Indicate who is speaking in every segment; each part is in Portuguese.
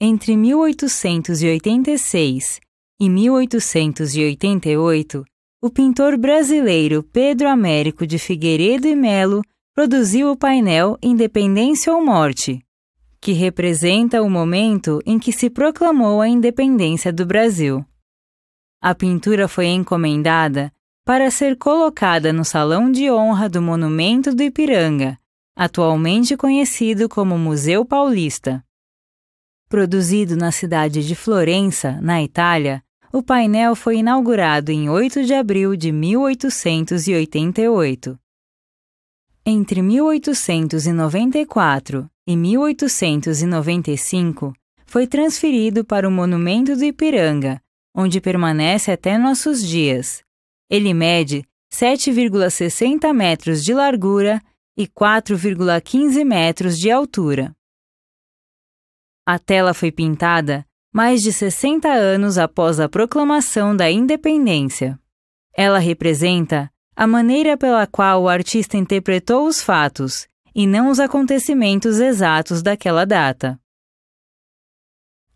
Speaker 1: Entre 1886 e 1888, o pintor brasileiro Pedro Américo de Figueiredo e Melo produziu o painel Independência ou Morte, que representa o momento em que se proclamou a independência do Brasil. A pintura foi encomendada para ser colocada no Salão de Honra do Monumento do Ipiranga, atualmente conhecido como Museu Paulista. Produzido na cidade de Florença, na Itália, o painel foi inaugurado em 8 de abril de 1888. Entre 1894 e 1895, foi transferido para o Monumento do Ipiranga, onde permanece até nossos dias. Ele mede 7,60 metros de largura e 4,15 metros de altura. A tela foi pintada mais de 60 anos após a proclamação da independência. Ela representa a maneira pela qual o artista interpretou os fatos e não os acontecimentos exatos daquela data.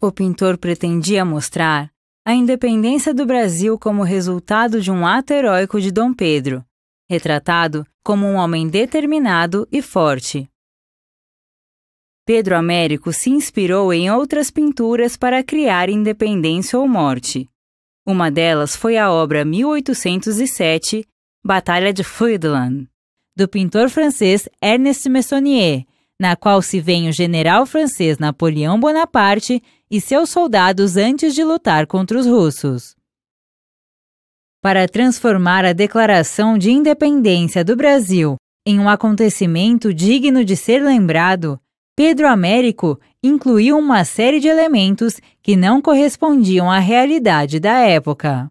Speaker 1: O pintor pretendia mostrar a independência do Brasil como resultado de um ato heróico de Dom Pedro, retratado como um homem determinado e forte. Pedro Américo se inspirou em outras pinturas para criar Independência ou Morte. Uma delas foi a obra 1807, Batalha de Friedland, do pintor francês Ernest Meissonier, na qual se vê o general francês Napoleão Bonaparte e seus soldados antes de lutar contra os russos. Para transformar a Declaração de Independência do Brasil em um acontecimento digno de ser lembrado, Pedro Américo incluiu uma série de elementos que não correspondiam à realidade da época.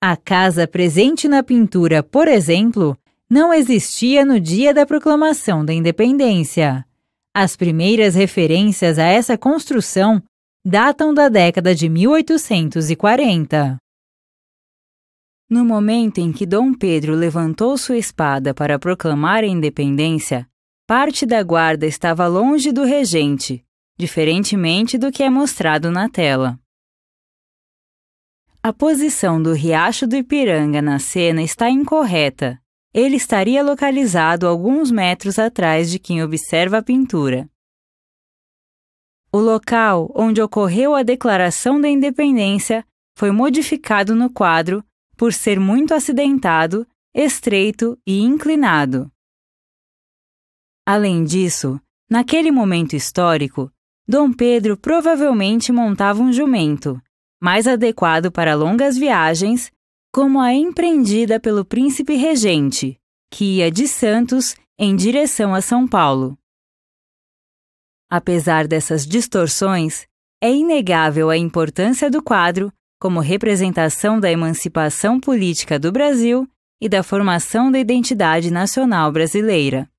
Speaker 1: A casa presente na pintura, por exemplo, não existia no dia da proclamação da independência. As primeiras referências a essa construção datam da década de 1840. No momento em que Dom Pedro levantou sua espada para proclamar a independência, Parte da guarda estava longe do regente, diferentemente do que é mostrado na tela. A posição do Riacho do Ipiranga na cena está incorreta. Ele estaria localizado alguns metros atrás de quem observa a pintura. O local onde ocorreu a declaração da independência foi modificado no quadro por ser muito acidentado, estreito e inclinado. Além disso, naquele momento histórico, Dom Pedro provavelmente montava um jumento, mais adequado para longas viagens, como a empreendida pelo príncipe regente, que ia de Santos em direção a São Paulo. Apesar dessas distorções, é inegável a importância do quadro como representação da emancipação política do Brasil e da formação da identidade nacional brasileira.